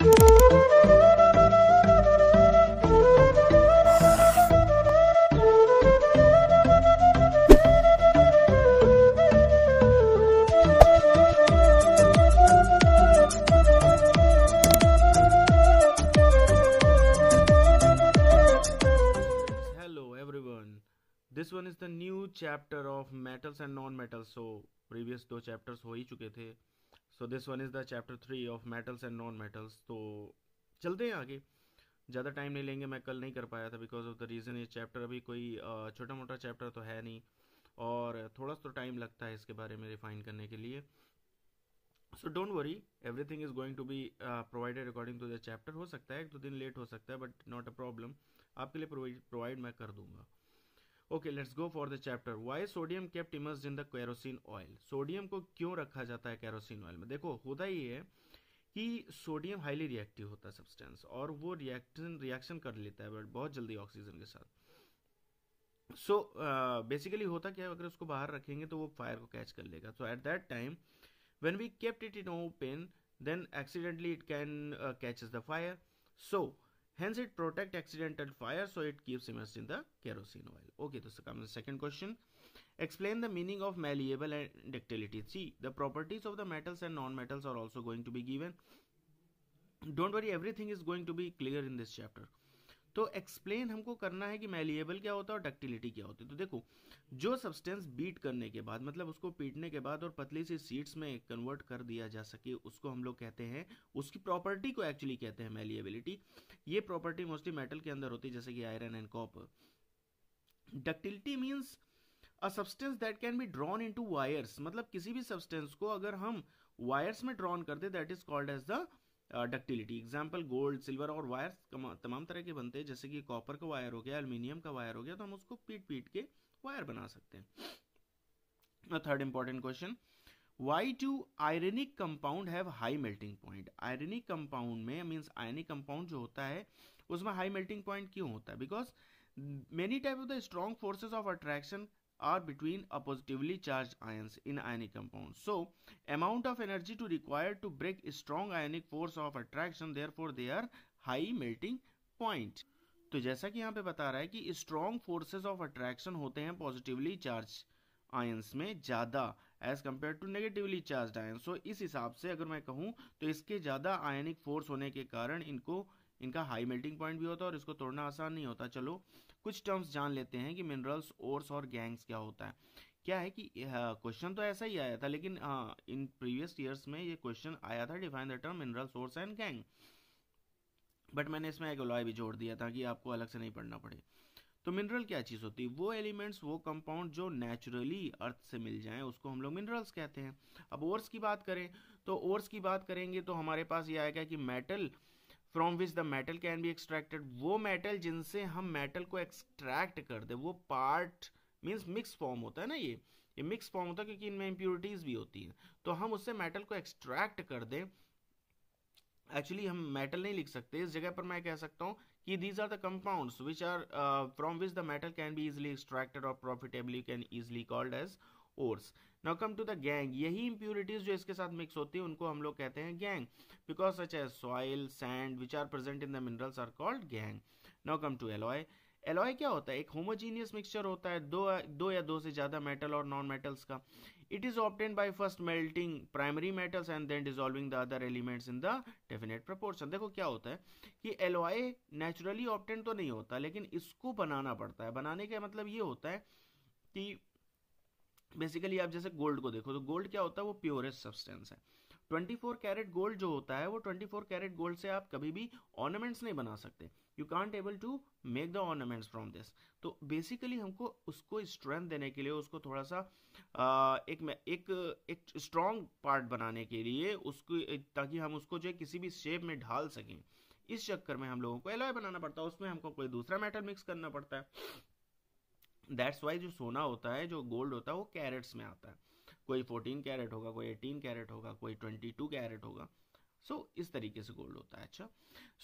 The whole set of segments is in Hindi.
This one is the new chapter of metals and non metals so previous दो चैप्टर्स हो ही चुके थे so this one is the chapter three of metals and non metals तो चलते हैं आगे ज़्यादा टाइम नहीं लेंगे मैं कल नहीं कर पाया था बिकॉज ऑफ द रीज़न ये चैप्टर अभी कोई छोटा मोटा चैप्टर तो है नहीं और थोड़ा सा तो टाइम लगता है इसके बारे में रिफाइन करने के लिए so don't worry everything is going to be provided according to the chapter हो सकता है एक दो दिन लेट हो सकता है बट नॉट अ प्रॉब्लम आपके लिए प्रोवाइड मैं कर दूंगा okay let's go for the chapter why sodium kept immerse in the kerosene oil sodium को क्यों रखा जाता है कैरोसिन ऑयल में देखो होता ये है कि सोडियम हाईली रिएक्टिव होता है सब्सटेंस और वो रिएक्शन रिएक्शन कर लेता है बट बहुत जल्दी ऑक्सीजन के साथ सो so, बेसिकली uh, होता क्या है अगर उसको बाहर रखेंगे तो वो फायर को कैच कर लेगा so at that time when we kept it in open then accidentally it can catches the fire so Hence it protect accidental fire so it keeps immersed in the kerosene oil. Okay, this comes the second question. Explain the meaning of malleable and ductility. See, the properties of the metals and non-metals are also going to be given. Don't worry, everything is going to be clear in this chapter. तो एक्सप्लेन हमको करना है कि मैलिएबल क्या होता है और डक्टिलिटी क्या होती है तो देखो जो सब्सटेंस बीट करने के बाद मतलब उसको पीटने के बाद और पतली सी सीड्स में कन्वर्ट कर दिया जा सके उसको हम लोग कहते हैं उसकी प्रॉपर्टी को एक्चुअली कहते हैं मैलिएबिलिटी ये प्रॉपर्टी मोस्टली मेटल के अंदर होती है जैसे कि iron and copper ductility means a substance that can be drawn into wires मतलब किसी भी सब्सटेंस को अगर हम वायर्स में ड्रॉन कर दे that is called as the ductility example gold silver और वायर तमाम तरह के बनते हैं जैसे कि कॉपर का वायर हो गया अल्मीनियम का वायर हो गया तो हम उसको पीट पीट के वायर बना सकते हैं third important question why do ironic compound have high melting point ironic compound में मीन्स आयनिक कंपाउंड जो होता है उसमें हाई मेल्टिंग पॉइंट क्यों होता है because many type of the strong forces of attraction are between a positively charged ions in ionic compound So, amount of energy to require to break a strong ionic force of attraction, therefore they are high melting point. तो जैसा कि यहाँ पे बता रहा है कि स्ट्रॉन्ग फोर्सेस ऑफ अट्रैक्शन होते हैं पॉजिटिवली चार्ज आयंस में ज़्यादा as compare to negatively charge ions so इस हिसाब से अगर मैं कहूँ तो इसके ज़्यादा आयनिक फोर्स होने के कारण इनको इनका हाई मेल्टिंग पॉइंट भी होता है और इसको तोड़ना आसान नहीं होता चलो कुछ टर्म्स जान लेते हैं कि मिनरल्स ओर्स और गैंग्स क्या होता है क्या है कि क्वेश्चन तो ऐसा ही आया था लेकिन इन प्रीवियस ईयर्स में ये क्वेश्चन आया था define the term mineral source and gangue but मैंने इसमें एक लॉय भी जोड़ दिया था कि आपको अलग से नहीं पढ़ना पड़े तो मिनरल क्या चीज़ होती है वो एलिमेंट्स वो कंपाउंड जो नेचुरली अर्थ से मिल जाएं उसको हम लोग मिनरल्स कहते हैं अब ओर्स की बात करें तो ओर्स की बात करेंगे तो हमारे पास ये आएगा कि metal from which the metal can be extracted वो मेटल जिनसे हम मेटल को एक्सट्रैक्ट कर दे वो पार्ट मीन्स मिक्स फॉर्म होता है ना ये ये मिक्स फॉर्म होता है क्योंकि इनमें इम्प्योरिटीज भी होती हैं तो हम उससे मेटल को एक्सट्रैक्ट कर दें एक्चुअली हम मेटल नहीं लिख सकते इस जगह पर मैं कह सकता हूँ कि these are the compounds which are from which the metal can be easily extracted और profitably can easily called as ores now come to the gangue यही इम्प्योरिटीज जो इसके साथ मिक्स होती है उनको हम लोग कहते हैं gangue because such as soil sand which are present in the minerals are called gangue now come to alloy alloy क्या होता है एक होमोजीनियस मिक्सचर होता है दो दो या दो से ज़्यादा मेटल और नॉन मेटल्स का it is obtain by first melting primary metals and then dissolving the other elements in the definite proportion देखो क्या होता है कि एलॉय नेचुरली ऑप्टेन तो नहीं होता लेकिन इसको बनाना पड़ता है बनाने का मतलब ये होता है कि बेसिकली आप जैसे गोल्ड को देखो तो गोल्ड क्या होता है वो प्योरेस्ट सब्सटेंस है 24 कैरेट गोल्ड जो होता है वो 24 कैरेट गोल्ड से आप कभी भी ऑर्नामेंट्स नहीं बना सकते you can't able to make the ornaments from this तो बेसिकली हमको उसको स्ट्रेंथ देने के लिए उसको थोड़ा सा एक एक एक स्ट्रॉन्ग पार्ट बनाने के लिए उसको ताकि हम उसको जो है किसी भी शेप में ढाल सकें इस चक्कर में हम लोगों को एलॉय बनाना पड़ता है उसमें हमको कोई दूसरा मेटल मिक्स करना पड़ता है दैट्स वाई जो सोना होता है जो गोल्ड होता है वो कैरेट्स में आता है कोई फोर्टीन कैरेट होगा कोई एटीन कैरेट होगा कोई ट्वेंटी टू कैरेट होगा सो so, इस तरीके से गोल्ड होता है अच्छा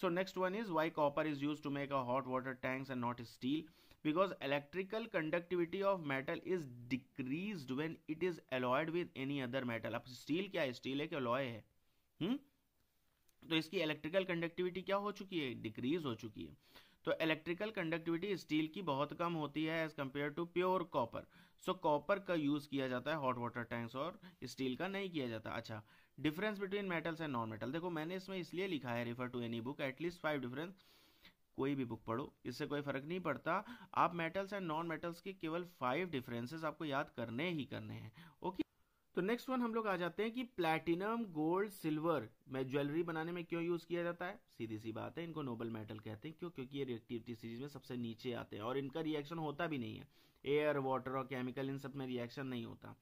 so next one is why copper is use to make a hot water tanks and not steel because electrical conductivity of metal is decrease when it is alloyed with any other metal अब स्टील क्या है स्टील है कि अलॉय है हुँ? तो इसकी इलेक्ट्रिकल कंडक्टिविटी क्या हो चुकी है डिक्रीज हो चुकी है तो इलेक्ट्रिकल कंडक्टिविटी स्टील की बहुत कम होती है as compare to pure copper so copper का यूज़ किया जाता है हॉट वाटर टैंक्स और स्टील का नहीं किया जाता अच्छा difference between metals and non metal देखो मैंने इसमें इसलिए लिखा है refer to any book at least five difference कोई भी बुक पढ़ो इससे कोई फर्क नहीं पड़ता आप मेटल्स एंड नॉन मेटल्स के केवल फाइव डिफरेंसेस आपको याद करने ही करने हैं ओके तो नेक्स्ट वन हम लोग आ जाते हैं कि प्लैटिनम गोल्ड सिल्वर में ज्वेलरी बनाने में क्यों यूज किया जाता है सीधी सी बात है इनको नोबल मेटल कहते हैं क्यों क्योंकि ये रिएक्टिविटी सीरीज में सबसे नीचे आते हैं और इनका रिएक्शन होता भी नहीं है एयर वाटर और केमिकल इन सब में रिएक्शन नहीं होता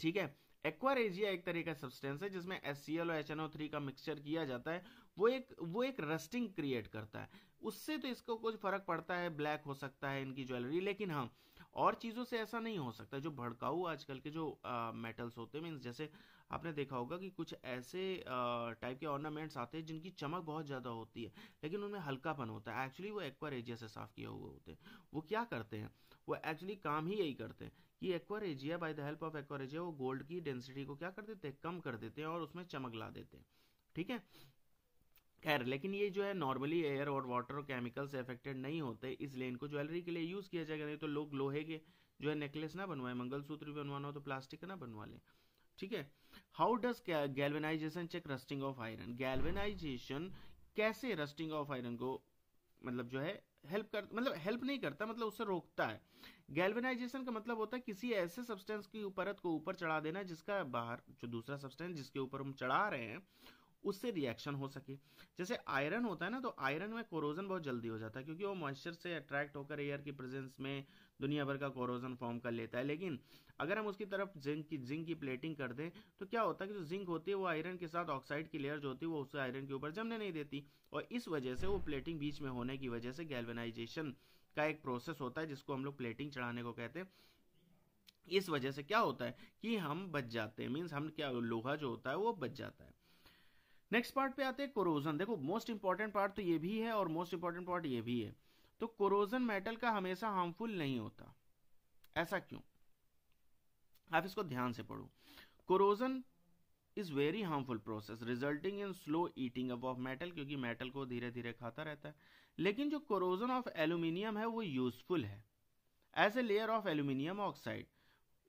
ठीक है एक्वारेजिया एक तरह का सब्सटेंस है जिसमें एस और एच का मिक्सचर किया जाता है वो एक वो एक रस्टिंग क्रिएट करता है उससे तो इसको कुछ फर्क पड़ता है ब्लैक हो सकता है इनकी ज्वेलरी लेकिन हाँ और चीज़ों से ऐसा नहीं हो सकता जो भड़काऊ आजकल के जो मेटल्स होते हैं मीन्स जैसे आपने देखा होगा कि कुछ ऐसे टाइप के ऑर्नामेंट्स आते हैं जिनकी चमक बहुत ज़्यादा होती है लेकिन उनमें हल्कापन होता है एक्चुअली वो एक्वारेजिया से साफ किए हुए होते हैं वो क्या करते हैं वो एक्चुअली काम ही यही करते हैं कि aqua regia by the help of aqua regia वो गोल्ड की डेंसिटी को क्या कर देते हैं कम कर देते हैं और उसमें चमक ला देते हैं ठीक है खैर लेकिन ये जो है नॉर्मली एयर और वाटर और केमिकल से अफेक्टेड नहीं होते इसलिए इनको ज्वेलरी के लिए यूज़ किया जाएगा नहीं तो लोग लोहे के जो है नेकलेस ना बनवाएं मंगलसूत्र भी बनवाना हो तो प्लास्टिक का ना बनवा लें ठीक है how does galvanisation check rusting of iron galvanisation कैसे रस्टिंग ऑफ आयरन को मतलब जो है हेल्प कर मतलब हेल्प नहीं करता मतलब उससे रोकता है गैल्वेनाइजेशन का मतलब होता है किसी ऐसे सब्सटेंस की परत को ऊपर चढ़ा देना जिसका बाहर जो दूसरा सब्सटेंस जिसके ऊपर हम चढ़ा रहे हैं उससे रिएक्शन हो सके जैसे आयरन होता है ना तो आयरन में कोरोजन बहुत जल्दी हो जाता है क्योंकि वो मॉइस्चर से अट्रैक्ट होकर एयर की प्रेजेंस में दुनिया भर का कोरोजन फॉर्म कर लेता है लेकिन अगर हम उसकी तरफ जिंक की जिंक की प्लेटिंग कर दें तो क्या होता है कि जो जिंक होती है वो आयरन के साथ ऑक्साइड की लेयर जो होती है वो उसे आयरन के ऊपर जमने नहीं देती और इस वजह से वो प्लेटिंग बीच में होने की वजह से गैल्वेनाइजेशन का एक प्रोसेस होता है जिसको हम लोग प्लेटिंग चढ़ाने को कहते हैं इस वजह से क्या होता है कि हम बच जाते हैं मीन्स हम क्या लोहा जो होता है वो बच जाता है नेक्स्ट पार्ट पे आते हैं कोरोजन देखो मोस्ट इंपॉर्टेंट पार्ट तो ये भी है और मोस्ट इंपॉर्टेंट पार्ट ये भी है तो कोरोजन मेटल का हमेशा हार्मफुल नहीं होता ऐसा क्यों आप इसको ध्यान से पढ़ो corrosion is very harmful process resulting in slow eating up of metal क्योंकि मेटल को धीरे धीरे खाता रहता है लेकिन जो कोरोजन ऑफ एल्यूमिनियम है वो यूजफुल है as a layer of aluminium oxide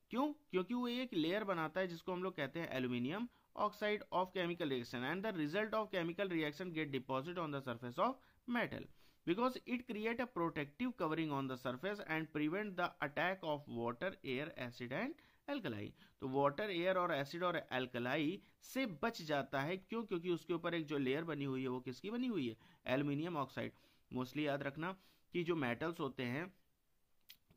क्यों क्योंकि वो एक लेयर बनाता है जिसको हम लोग कहते हैं aluminium oxide of chemical reaction and the result of chemical reaction get deposit on the surface of metal because it create a protective covering on the surface and prevent the attack of water air acid and alkali तो वाटर एयर और एसिड और एल्कलाई से बच जाता है क्यों क्योंकि उसके ऊपर एक जो लेयर बनी हुई है वो किसकी बनी हुई है एल्यूमिनियम ऑक्साइड मोस्टली याद रखना कि जो मेटल्स होते हैं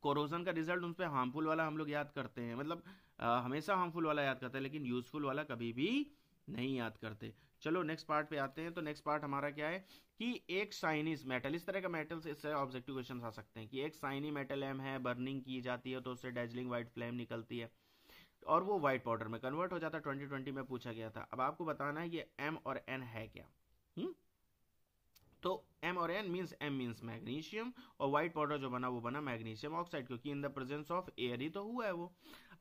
कोरोजन का रिजल्ट उन पर हार्मफुल वाला हम लोग याद करते हैं मतलब आ, हमेशा हार्मफुल वाला याद करते हैं लेकिन यूजफुल वाला कभी भी नहीं याद करते चलो नेक्स्ट पार्ट पे आते हैं तो नेक्स्ट पार्ट हमारा क्या है कि एक साइनिस मेटल इस तरह का मेटल इससे ऑब्जेक्टिव क्वेश्चन आ सकते हैं कि एक साइनी मेटल एम है बर्निंग की जाती है तो उससे डेजलिंग व्हाइट फ्लेम निकलती है और वो व्हाइट पाउडर में कन्वर्ट हो जाता है ट्वेंटी ट्वेंटी में पूछा गया था अब आपको बताना है ये एम और एन है क्या हुँ? हम्म? तो एम और N means M means magnesium और व्हाइट पाउडर जो बना वो बना मैग्नीशियम ऑक्साइड क्योंकि in the presence of air ही तो हुआ है वो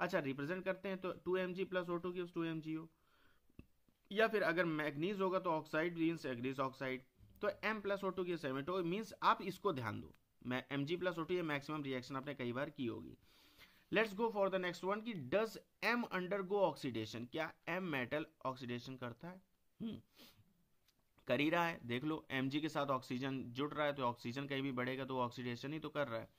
अच्छा रिप्रेजेंट करते हैं तो two M G plus O two gives two M G O या फिर अगर मैग्नीज होगा तो ऑक्साइड मीन्स एग्रीज ऑक्साइड तो M plus O two gives M तो मीन्स आप इसको ध्यान दो मैं M G plus O two ये मैक्सिमम रिएक्शन आपने कई बार की होगी let's go for the next one की does M undergo oxidation क्या एम मेटल ऑक्सीडेशन करता है hmm. कर ही रहा है देख लो एम के साथ ऑक्सीजन जुड़ रहा है तो ऑक्सीजन कहीं भी बढ़ेगा तो ऑक्सीडेशन ही तो कर रहा है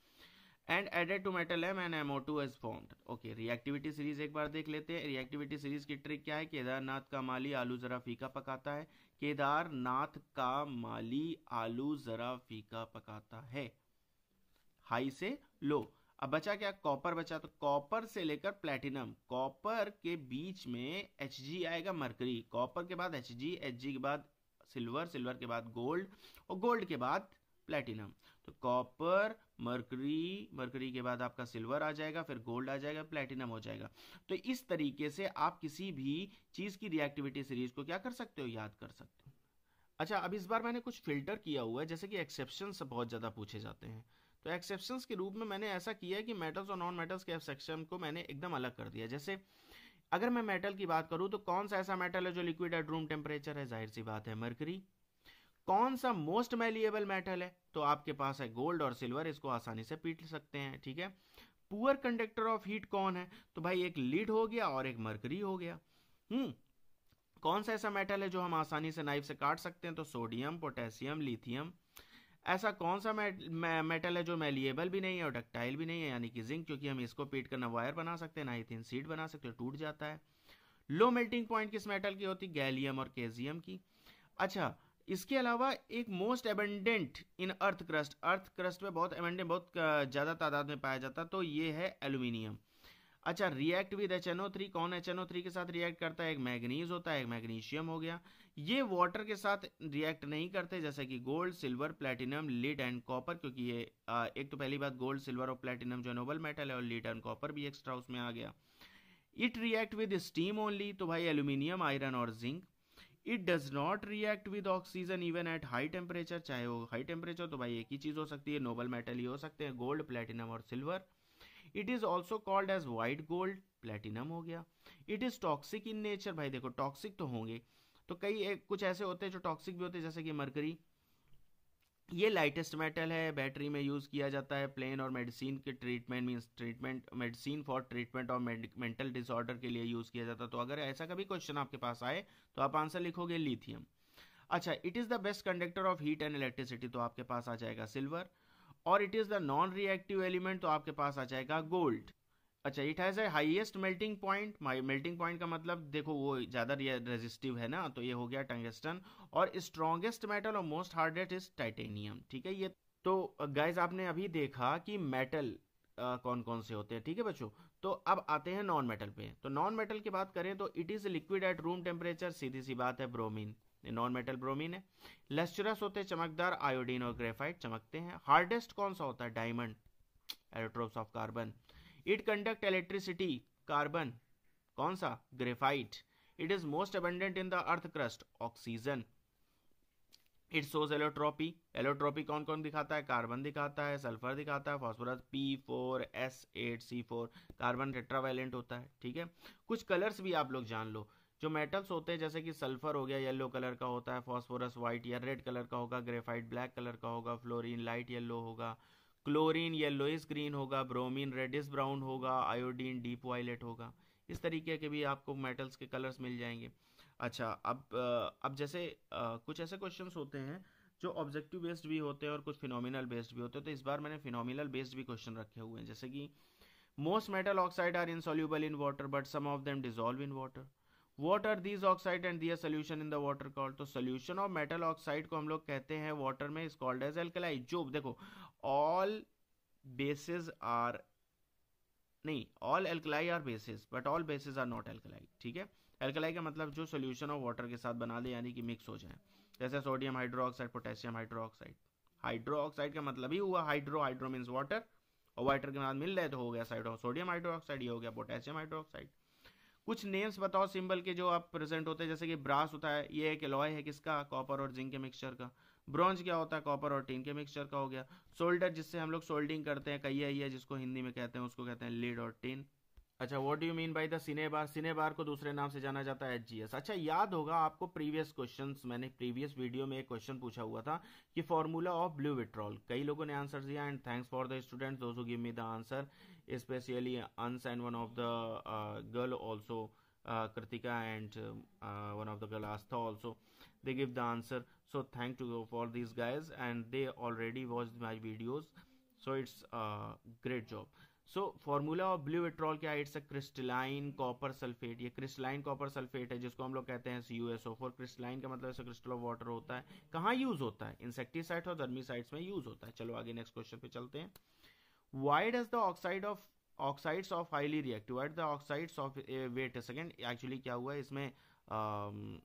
and added to metal M and MO two as formed okay reactivity series एक बार देख लेते हैं रिएक्टिविटी सीरीज की ट्रिक क्या है केदारनाथ का माली आलू जरा फीका पकाता है केदारनाथ का माली आलू जरा फीका पकाता है हाई से लो अब बचा क्या कॉपर बचा तो कॉपर से लेकर प्लेटिनम कॉपर के बीच में एच आएगा मरकरी कॉपर के बाद एच जी के बाद सिल्वर सिल्वर के बाद गोल्ड और गोल्ड के बाद प्लेटिनम तो कॉपर मर्करी मर्करी के बाद आपका सिल्वर आ जाएगा फिर गोल्ड आ जाएगा प्लेटिनम हो जाएगा तो इस तरीके से आप किसी भी चीज़ की रिएक्टिविटी सीरीज को क्या कर सकते हो याद कर सकते हो अच्छा अब इस बार मैंने कुछ फिल्टर किया हुआ है जैसे कि एक्सेप्शन बहुत ज़्यादा पूछे जाते हैं तो एक्सेप्शन के रूप में मैंने ऐसा किया है कि मेटल्स और नॉन मेटल्स के एक्सेप्शन को मैंने एकदम अलग कर दिया जैसे अगर मैं मेटल की बात करूं तो कौन सा ऐसा मेटल है जो लिक्विड एट रूम टेम्परेचर है जाहिर सी बात है मरकरी कौन सा मोस्ट मैलिएबल मेटल है तो आपके पास है गोल्ड और सिल्वर इसको आसानी से पीट सकते हैं ठीक है पुअर कंडक्टर ऑफ हीट कौन है तो भाई एक लीड हो गया और एक मर्करी हो गया हम्म कौन सा ऐसा मेटल है जो हम आसानी से नाइफ से काट सकते हैं तो सोडियम पोटेशियम लिथियम ऐसा कौन सा मेटल है जो मेलिएबल भी नहीं है और डक्टाइल भी नहीं है यानी कि जिंक क्योंकि हम इसको पीट कर ना वायर बना सकते हैं ना ही सीड सीट बना सकते टूट जाता है लो मेल्टिंग पॉइंट किस मेटल की होती गैलियम और केजियम की अच्छा इसके अलावा एक most abundant in earth crust earth crust में बहुत एबेंडेंट बहुत ज़्यादा तादाद में पाया जाता तो ये है एल्यूमिनियम अच्छा react with H O three कौन एच ओ थ्री के साथ रिएक्ट करता है एक मैग्नीज होता है एक मैग्नीशियम हो गया ये वाटर के साथ रिएक्ट नहीं करते जैसे कि gold silver platinum lead and copper क्योंकि ये एक तो पहली बात गोल्ड सिल्वर और प्लेटिनम जो नोबल मेटल है और लीड एंड कॉपर भी एक्स्ट्रा उसमें आ गया it react with steam only तो भाई एल्यूमिनियम आयरन और zinc it does not react with oxygen even at high temperature चाहे वो हाई टेम्परेचर तो भाई एक ही चीज़ हो सकती है नोबल मेटल ही हो सकते हैं गोल्ड प्लेटिनम और silver it is also called as white gold platinum हो गया it is toxic in nature भाई देखो टॉक्सिक तो होंगे तो कई एक, कुछ ऐसे होते हैं जो टॉक्सिक भी होते हैं जैसे कि मरकरी ये लाइटेस्ट मेटल है बैटरी में यूज़ किया जाता है प्लेन और मेडिसिन के treatment mean treatment medicine for treatment और मेंटल डिसऑर्डर के लिए यूज़ किया जाता है तो अगर ऐसा कभी क्वेश्चन आपके पास आए तो आप आंसर लिखोगे लिथियम अच्छा it is the best conductor of heat and electricity तो आपके पास आ जाएगा सिल्वर और it is the non reactive element तो आपके पास आ जाएगा गोल्ड अच्छा it has a highest melting point my melting point का मतलब देखो वो ज़्यादा रेजिस्टिव है ना तो ये हो गया टंगस्टन और स्ट्रॉन्गेस्ट मेटल और मोस्ट हार्डेस्ट इज टाइटेनियम ठीक है ये तो गाइज आपने अभी देखा कि मेटल कौन कौन से होते हैं ठीक है बच्चों तो अब आते हैं नॉन मेटल पे तो नॉन मेटल की बात करें तो it is liquid at room temperature सीधी सी बात है ब्रोमीन नॉन मेटल ब्रोमीन है लस्चरस होते हैं चमकदार आयोडीन और ग्रेफाइट चमकते हैं हार्डेस्ट कौन सा होता है diamond allotropes of carbon it conduct electricity carbon कौन सा graphite it is most abundant in the earth crust oxygen it shows allotropy allotropy कौन कौन दिखाता है कार्बन दिखाता है सल्फर दिखाता है phosphorus P four S eight C four carbon tetravalent होता है ठीक है कुछ कलर्स भी आप लोग जान लो जो मेटल्स होते हैं जैसे कि सल्फर हो गया येलो कलर का होता है फॉस्फोरस वाइट या रेड कलर का होगा ग्रेफाइट ब्लैक कलर का होगा फ्लोरीन लाइट येलो होगा क्लोरीन येलोइस ग्रीन होगा ब्रोमीन रेडिस ब्राउन होगा आयोडीन डीप वायलेट होगा इस तरीके के भी आपको मेटल्स के कलर्स मिल जाएंगे अच्छा अब अब जैसे कुछ ऐसे क्वेश्चंस होते हैं जो ऑब्जेक्टिव बेस्ड भी होते हैं और कुछ फिनोमिनल बेस्ड भी होते हैं तो इस बार मैंने फिनोमिनल बेस्ड भी क्वेश्चन रखे हुए हैं जैसे कि most metal oxide are insoluble in water but some of them dissolve in water what are these oxide and their solution in the water called तो सोल्यूशन ऑफ मेटल ऑक्साइड को हम लोग कहते हैं वॉटर में इज कॉल्ड एज एल्कलाइड जो देखो ऑल बेसिस आर नहीं all alkali are bases but all bases are not alkali ठीक है एल्कलाई का मतलब जो सोल्यूशन ऑफ वाटर के साथ बना दे यानी कि मिक्स हो जाए जैसे sodium hydroxide potassium hydroxide hydroxide का मतलब ही हुआ हाइड्रो हाइड्रो मीन्स वाटर और वाटर के साथ मिल रहे तो हो गया साइड ऑफ सोडियम हाइड्रोक्साइड ये हो गया पोटेशियम हाइड्रोक्साइड कुछ नेम्स बताओ सिंबल के जो आप प्रेजेंट होते हैं जैसे कि ब्रास होता है ये एक लॉय है किसका कॉपर और जिंक के मिक्सचर का ब्रॉन्ज क्या होता है कॉपर और टीन के मिक्सचर का हो गया सोल्डर जिससे हम लोग सोल्डिंग करते हैं कहिया है जिसको हिंदी में कहते हैं उसको कहते हैं लीड और टीन अच्छा what do you mean by the cinnabar cinnabar को दूसरे नाम से जाना जाता है एच अच्छा याद होगा आपको प्रीवियस क्वेश्चन मैंने प्रीवियस वीडियो में एक क्वेश्चन पूछा हुआ था कि फॉर्मूला ऑफ ब्लू विट्रॉल कई लोगों ने आंसर दिया and thanks for the students दोस्तों give me the answer specially Ansh and one of the girl also Kritika and one of the girl Aastha also they give the answer so thank so for this guys and they already they my videos so it's great job so formula of blue vitriol क्या है it's a crystalline copper sulphate ये क्रिस्टलाइन कॉपर सल्फेट है जिसको हम लोग कहते हैं C U S O four crystalline का मतलब क्रिस्टल ऑफ वाटर होता है कहाँ यूज होता है इंसेक्टिसाइड और दर्मीसाइड्स में यूज होता है चलो आगे नेक्स्ट क्वेश्चन पे चलते हैं why'd does the oxide of oxides of highly reactive why'd the oxides of wait second actually क्या हुआ है इसमें um,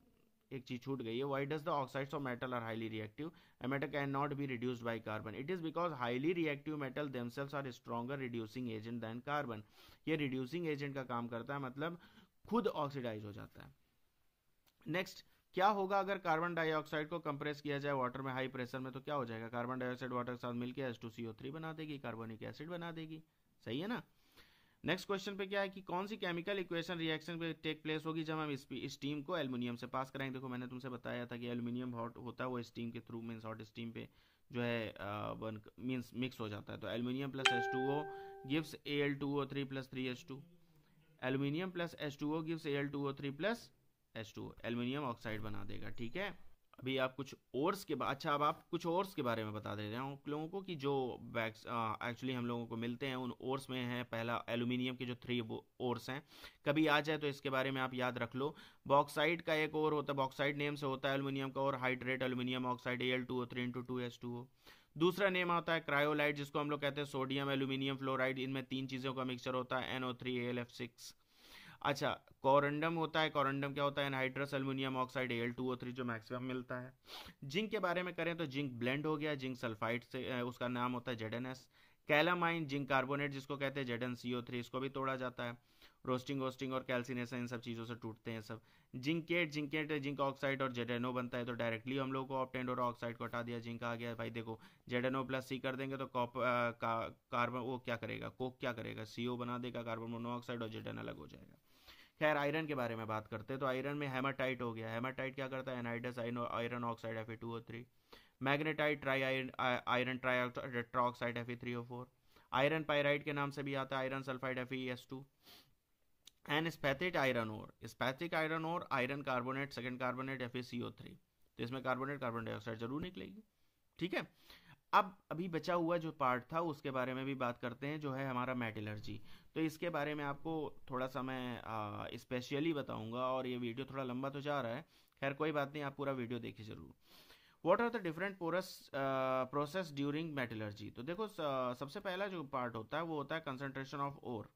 एक चीज छूट गई है why does the oxides of metal are highly reactive a metal can not be reduced by carbon it is because highly reactive metal themselves are stronger reducing agent than carbon ये रिड्यूसिंग एजेंट का काम करता है मतलब खुद ऑक्सीडाइज हो जाता है नेक्स्ट क्या होगा अगर कार्बन डाइऑक्साइड को कंप्रेस किया जाए वाटर में हाई प्रेशर में तो क्या हो जाएगा कार्बन डाइऑक्साइड वाटर के साथ मिलकर S two C O three बना देगी कार्बोनिक एसिड बना देगी सही है ना नेक्स्ट क्वेश्चन पे क्या है कि कौन सी केमिकल इक्वेशन रिएक्शन पे टेक प्लेस होगी जब हम इस, स्टीम को एल्यूमिनियम से पास कराएंगे देखो मैंने तुमसे बताया था कि एल्यूमिनियम हॉट होता है वो स्टीम के थ्रू मीन्स हॉट स्टीम पे जो है बन मीन्स मिक्स हो जाता है तो aluminium plus S two O gives A L two O three plus three H two aluminium plus S two O gives A L two O three plus S two aluminium oxide बना देगा ठीक है अभी आप कुछ ओर्स के अच्छा अब आप कुछ ओर्स के बारे में बता दे रहे हैं लोगों को कि जो बैग्स एक्चुअली हम लोगों को मिलते हैं उन ओर्स में हैं पहला एल्यूमिनियम के जो थ्री ओर्स हैं कभी आ जाए तो इसके बारे में आप याद रख लो बॉक्साइड का एक और होता है बॉक्साइड नेम से होता है एल्यूमिनियम का और hydrate aluminium oxide A L two O three into two S two O दूसरा नेम आता है क्रायोलाइट जिसको हम लोग कहते हैं सोडियम एल्यूमिनियम फ्लोराइड इनमें तीन चीज़ों का मिक्सचर होता है N O three L F six अच्छा कॉरेंडम होता है कॉरेंडम क्या होता है anhydrous aluminium oxide L two O three जो मैक्सिमम मिलता है जिंक के बारे में करें तो जिंक ब्लेंड हो गया जिंक सल्फाइड से उसका नाम होता है Z N S calamine zinc carbonate जिसको कहते हैं Z N C O three इसको भी तोड़ा जाता है रोस्टिंग वोस्टिंग और कैल्सिनेशन इन सब चीज़ों से टूटते हैं सब जिंकेट जिंकेट जिंक ऑक्साइड और जेडेनो बनता है तो डायरेक्टली हम लोग को ऑप्टेंड और ऑक्साइड को हटा दिया जिंक आ गया भाई देखो जेडेनो प्लस सी कर देंगे तो कॉप कार्बन वो क्या करेगा कोक क्या करेगा सी ओ बना देगा कार्बन मोनोऑक्साइड और जेडन अलग हो जाएगा खैर आयरन के बारे में बात करते हैं तो आयरन में हेमाटाइट हो गया हेमाटाइट क्या करता है anhydrous iron oxide F A two O three magnetite tri iron tri oxide F A three O four iron pyrite के नाम से भी आता है iron sulphide F E S two and spathic iron और स्पैथिक आयरन और iron carbonate second carbonate F C O three तो इसमें कार्बोनेट कार्बन डाइऑक्साइड जरूर निकलेगी ठीक है अब अभी बचा हुआ जो पार्ट था उसके बारे में भी बात करते हैं जो है हमारा मेटलर्जी तो इसके बारे में आपको थोड़ा सा मैं स्पेशली बताऊंगा और ये वीडियो थोड़ा लंबा तो जा रहा है खैर कोई बात नहीं आप पूरा वीडियो देखिए ज़रूर what are the different porous process during metallurgy तो देखो uh, सबसे पहला जो पार्ट होता है वो होता है कंसनट्रेशन ऑफ ओर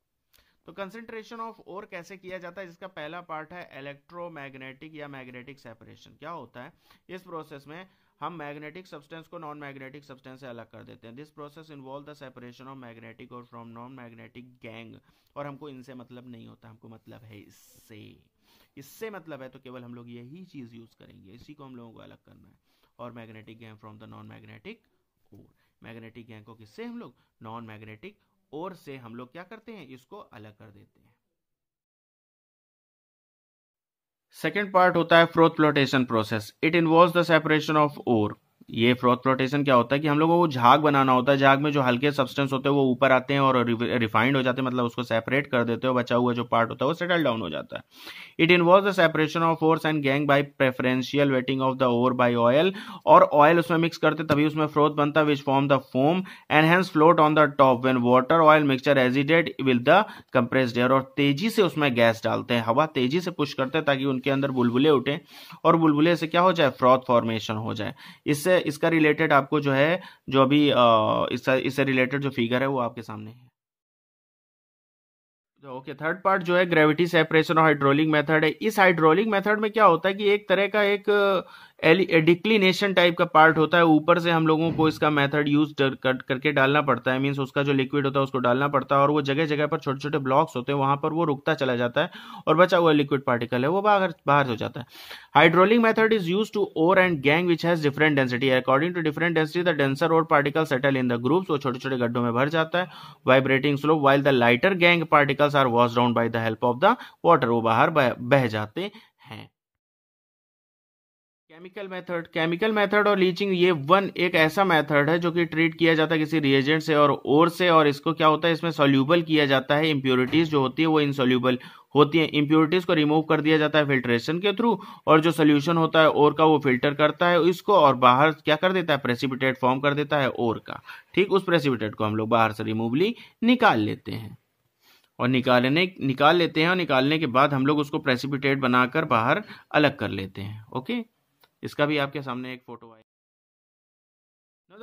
तो कंसेंट्रेशन ऑफ ओर कैसे किया जाता है जिसका पहला पार्ट है इलेक्ट्रोमैग्नेटिक या मैग्नेटिक सेपरेशन क्या होता है इस प्रोसेस में हम मैग्नेटिक सब्सटेंस को नॉन मैग्नेटिक सब्सटेंस से अलग कर देते हैं this process involve the separation of magnetic ore from non magnetic gangue और हमको इनसे मतलब नहीं होता हमको मतलब है इससे इससे मतलब है तो केवल हम लोग यही चीज़ यूज़ करेंगे इसी को हम लोगों को अलग करना है और magnetic gangue from the non magnetic ore magnetic gangue को किससे हम लोग नॉन मैग्नेटिक और से हम लोग क्या करते हैं इसको अलग कर देते हैं सेकेंड पार्ट होता है froth flotation process it involve the separation of ore ये फ्रॉथ प्रोटेशन क्या होता है कि हम लोगों को झाग बनाना होता है झाग में जो हल्के सब्सटेंस होते हैं वो ऊपर आते हैं और रिफाइंड हो जाते हैं मतलब उसको सेपरेट कर देते हो बचा हुआ जो पार्ट होता है वो सेटल डाउन हो जाता है it involve the separation of ores and gangue by preferential wetting of the ore by oil और ऑयल उसमें मिक्स करते तभी उसमें फ्रोथ बनता which form the foam and hence float on the top when water oil mixture agitate with the compressed air और तेजी से उसमें गैस डालते हैं हवा तेजी से पुश करते हैं ताकि उनके अंदर बुलबुले उठे और बुलबुले से क्या हो जाए फ्रॉथ फॉर्मेशन हो जाए इससे है इसका रिलेटेड आपको जो है जो अभी इससे रिलेटेड जो फिगर है वो आपके सामने है ओके थर्ड पार्ट जो है ग्रेविटी सेपरेशन और हाइड्रोलिक मेथड है इस हाइड्रोलिक मेथड में क्या होता है कि एक तरह का एक डिक्लिनेशन टाइप का पार्ट होता है ऊपर से हम लोगों को इसका मेथड यूज कर, करके डालना पड़ता है मीन्स उसका जो लिक्विड होता है उसको डालना पड़ता है और वो जगह जगह पर छोटे छोटे ब्लॉक्स होते हैं वहां पर वो रुकता चला जाता है और बचा हुआ लिक्विड पार्टिकल है वो बाहर बाहर हो जाता है hydraulic method is use to ore and gangue which has different density according to different density the denser ore particle settle in the grooves वो छोटे छोटे गड्ढों में भर जाता है vibrating slow while the lighter gangue particles are wash down by the help of the water वो बाहर बह जाते हैं केमिकल मेथड केमिकल मेथड और लीचिंग ये वन एक ऐसा मेथड है जो कि ट्रीट किया जाता है किसी रिएजेंट से और ओर से और इसको क्या होता है इसमें सोल्यूबल किया जाता है इम्प्योरिटीज जो होती है वो इनसोल्यूबल होती है इम्प्योरिटीज को रिमूव कर दिया जाता है फिल्ट्रेशन के थ्रू और जो सोल्यूशन होता है ओर का वो फिल्टर करता है इसको और बाहर क्या कर देता है प्रेसिपिटेट फॉर्म कर देता है ओर का ठीक उस प्रेसिपिटेट को हम लोग बाहर से रिमूवली निकाल लेते हैं और निकालने निकाल लेते हैं और निकालने के बाद हम लोग उसको प्रेसिपिटेट बनाकर बाहर अलग कर लेते हैं ओके इसका भी आपके सामने एक फोटो आएगा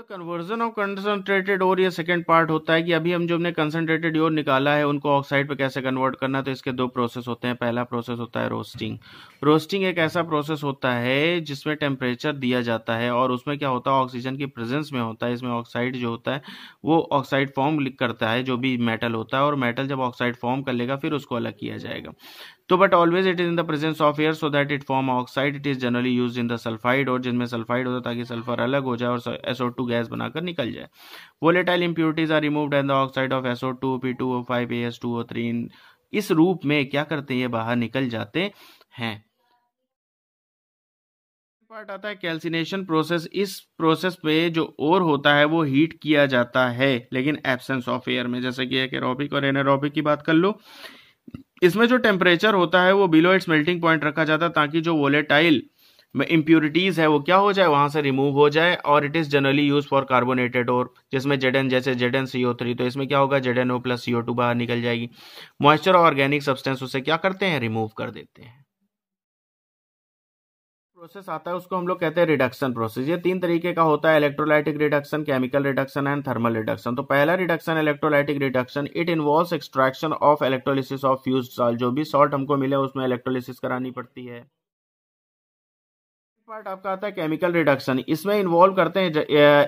कन्वर्जन ऑफ कंसनट्रेटेड और ये सेकेंड पार्ट होता है कि अभी हम जो हमने कंसनट्रेटेड योर निकाला है उनको ऑक्साइड पे कैसे कन्वर्ट करना है तो इसके दो प्रोसेस होते हैं पहला प्रोसेस होता है रोस्टिंग रोस्टिंग एक ऐसा प्रोसेस होता है जिसमें टेम्परेचर दिया जाता है और उसमें क्या होता है ऑक्सीजन की प्रेजेंस में होता है इसमें ऑक्साइड जो होता है वो ऑक्साइड फॉर्म करता है जो भी मेटल होता है और मेटल जब ऑक्साइड फॉर्म कर लेगा फिर उसको अलग किया जाएगा तो but always it is in the presence of air so that it form oxide it is generally use in the sulphide ore जिनमें सल्फाइड होता है ताकि सल्फर अलग हो जाए और एसओ टू गैस बनाकर निकल जाए volatile impurities are remove and the oxide of S O two P two O five A S two O three in इस रूप में क्या करते हैं ये बाहर निकल जाते हैं पार्ट आता है कैल्सिनेशन प्रोसेस इस प्रोसेस पे जो ओर होता है वो हीट किया जाता है लेकिन एब्सेंस ऑफ एयर में जैसे कि एरोबिक और एनारोबिक की बात कर लो इसमें जो टेम्परेचर होता है वो बिलो इट्स मेल्टिंग पॉइंट रखा जाता है ताकि जो वोलेटाइल में इम्प्योरिटीज़ है वो क्या हो जाए वहाँ से रिमूव हो जाए और it is generally use for carbonated ore जिसमें जेडन जैसे जेडन सी ओ थ्री तो इसमें क्या होगा Z N O plus C O two बाहर निकल जाएगी मॉइस्चर और ऑर्गेनिक सब्सटेंस उसे क्या करते हैं रिमूव कर देते हैं प्रोसेस आता है उसको हम लोग कहते हैं रिडक्शन प्रोसेस ये तीन तरीके का होता है electrolytic reduction chemical reduction and thermal reduction तो पहला reduction electrolytic reduction it involve extraction of electrolysis of fuse salt जो भी सॉल्ट हमको मिले उसमें इलेक्ट्रोलिसिस करानी पड़ती है पार्ट आपका आता है केमिकल रिडक्शन इसमें इन्वॉल्व करते हैं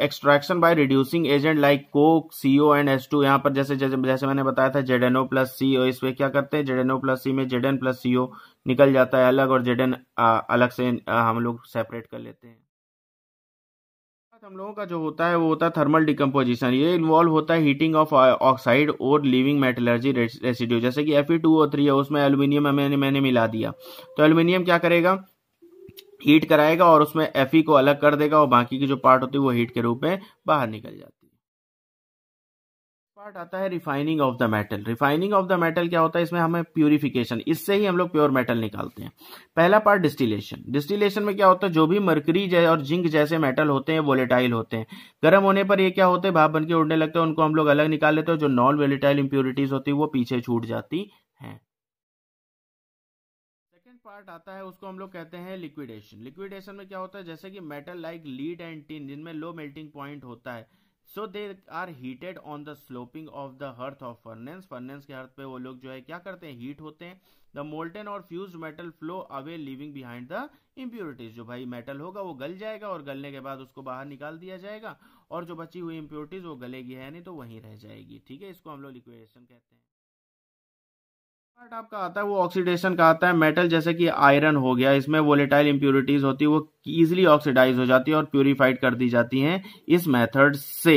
extraction by reducing agent like coke C O and S two यहाँ पर जैसे जैसे मैंने बताया था Z N O plus C O इसमें क्या करते हैं जेड एनओ प्लस सी में जेड एन प्लस सीओ निकल जाता है अलग और जेड एन अलग से हम लोग सेपरेट कर लेते हैं हम लोगों का जो होता है वो होता है थर्मल डिकम्पोजिशन ये इन्वॉल्व होता है heating of oxide ore leaving metallurgy residue जैसे कि F E two O three है उसमें एल्यूमिनियम मैंने मैंने मिला दिया तो एल्यूमिनियम क्या करेगा हीट कराएगा और उसमें एफ को अलग कर देगा और बाकी की जो पार्ट होती है वो हीट के रूप में बाहर निकल जाती है पार्ट आता है refining of the metal refining of the metal क्या होता है इसमें हमें प्यूरिफिकेशन इससे ही हम लोग प्योर मेटल निकालते हैं पहला पार्ट डिस्टिलेशन डिस्टिलेशन में क्या होता है जो भी मरकरी जै और जिंक जैसे मेटल होते हैं वोलेटाइल होते हैं गर्म होने पर ये क्या होते हैं भाप बन के उड़ने लगते हैं उनको हम लोग अलग निकाल लेते हैं जो नॉन वोलेटाइल इंप्योरिटीज होती है वो पीछे छूट जाती है पार्ट आता है उसको हम लोग कहते हैं लिक्विडेशन लिक्विडेशन में क्या होता है जैसे कि metal like lead and tin जिनमें लो मेल्टिंग पॉइंट होता है so they are heated on the sloping of the hearth of furnace furnace के हर्थ पे वो लोग जो है क्या करते हैं हीट होते हैं द मोल्टन और fuse metal flow away leaving behind the impurities जो भाई मेटल होगा वो गल जाएगा और गलने के बाद उसको बाहर निकाल दिया जाएगा और जो बची हुई इम्प्योरिटीज वो गलेगी है नहीं तो वहीं रह जाएगी ठीक है इसको हम लोग लिक्विडेशन कहते हैं पार्ट आपका आता है वो ऑक्सीडेशन का आता है मेटल जैसे कि आयरन हो गया इसमें वोलेटाइल इंप्योरिटीज होती है वो इजिली ऑक्सीडाइज हो जाती है और प्योरीफाइड कर दी जाती है इस मेथड से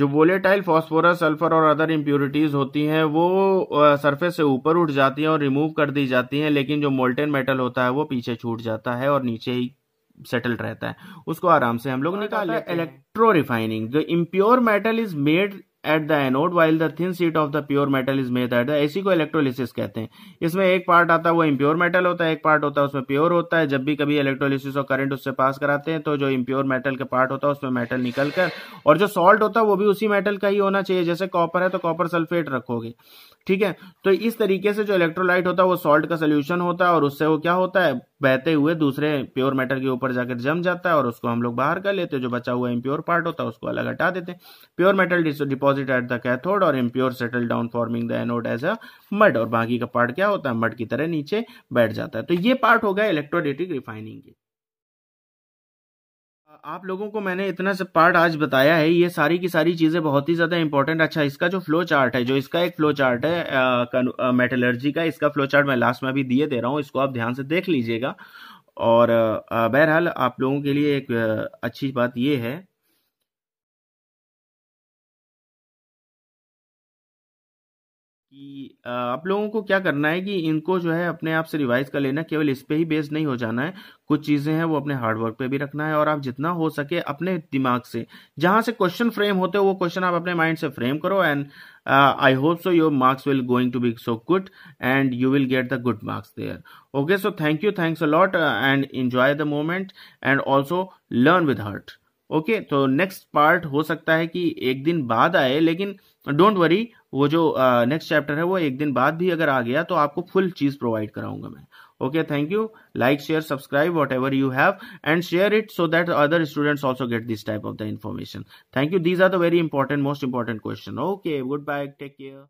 जो वोलेटाइल फॉस्फोरस सल्फर और अदर इम्प्योरिटीज होती हैं वो सरफेस से ऊपर उठ जाती हैं और रिमूव कर दी जाती हैं लेकिन जो मोल्टेन मेटल होता है वो पीछे छूट जाता है और नीचे ही सेटल रहता है उसको आराम से हम लोग निकाल लेते हैं इलेक्ट्रो रिफाइनिंग जो impure metal is made at the anode while the thin sheet of the pure metal is made at the एसी को इलेक्ट्रोलिसिस कहते हैं इसमें एक पार्ट आता है वो इम्प्योर मेटल होता है एक पार्ट होता है उसमें प्योर होता है जब भी कभी इलेक्ट्रोलिसिस और करंट उससे पास कराते हैं तो जो इम्प्योर मेटल का पार्ट होता है उसमें मेटल निकल कर और जो सॉल्ट होता है वो भी उसी मेटल का ही होना चाहिए जैसे कॉपर है तो कॉपर सल्फेट रखोगे ठीक है तो इस तरीके से जो इलेक्ट्रोलाइट होता है वो सॉल्ट का सोल्यूशन होता है और उससे वो क्या होता है बहते हुए दूसरे प्योर मैटर के ऊपर जाकर जम जाता है और उसको हम लोग बाहर कर लेते हैं जो बचा हुआ इम्प्योर पार्ट होता है उसको अलग हटा देते हैं pure metal deposit at the cathode और impure settle down forming the anode as a mud और बाकी का पार्ट क्या होता है मड की तरह नीचे बैठ जाता है तो ये पार्ट हो गया इलेक्ट्रोडेटिक रिफाइनिंग की आप लोगों को मैंने इतना सब पार्ट आज बताया है ये सारी की सारी चीज़ें बहुत ही ज़्यादा इंपॉर्टेंट अच्छा इसका जो फ्लो चार्ट है जो इसका एक फ्लो चार्ट है मेटलर्जी का इसका फ्लो चार्ट मैं लास्ट में अभी दिए दे रहा हूँ इसको आप ध्यान से देख लीजिएगा और बहरहाल आप लोगों के लिए एक अच्छी बात ये है कि आप लोगों को क्या करना है कि इनको जो है अपने आप से रिवाइज कर लेना केवल इस पे ही बेस्ड नहीं हो जाना है कुछ चीज़ें हैं वो अपने हार्डवर्क पे भी रखना है और आप जितना हो सके अपने दिमाग से जहां से क्वेश्चन फ्रेम होते हो वो क्वेश्चन आप अपने माइंड से फ्रेम करो and I hope so your marks will going to be so good and you will get the good marks there okay so thank you thanks a lot and enjoy the moment and also learn with heart okay तो नेक्स्ट पार्ट हो सकता है कि एक दिन बाद आए लेकिन डोंट वरी वो जो नेक्स्ट uh, चैप्टर है वो एक दिन बाद भी अगर आ गया तो आपको फुल चीज प्रोवाइड कराऊंगा मैं okay thank you like share subscribe whatever you have and share it so that other students also get this type of the information thank you these are the very important most important question okay good bye take care